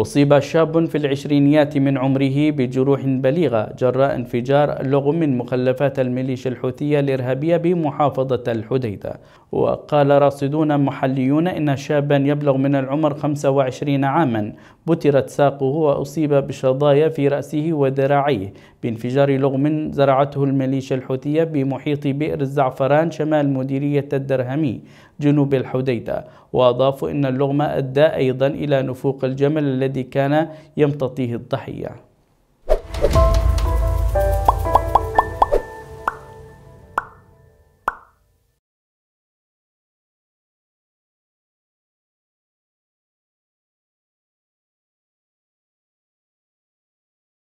أصيب شاب في العشرينيات من عمره بجروح بليغة جراء انفجار لغم من مخلفات الميليشيا الحوثية الإرهابية بمحافظة الحديدة وقال راصدون محليون إن شابا يبلغ من العمر 25 عاما بترت ساقه وأصيب بشظايا في رأسه وذراعيه بانفجار لغم زرعته الميليشيا الحوثية بمحيط بئر الزعفران شمال مديرية الدرهمي جنوب الحديدة وأضافوا أن اللغمة أدى أيضا إلى نفوق الجمل الذي كان يمتطيه الضحية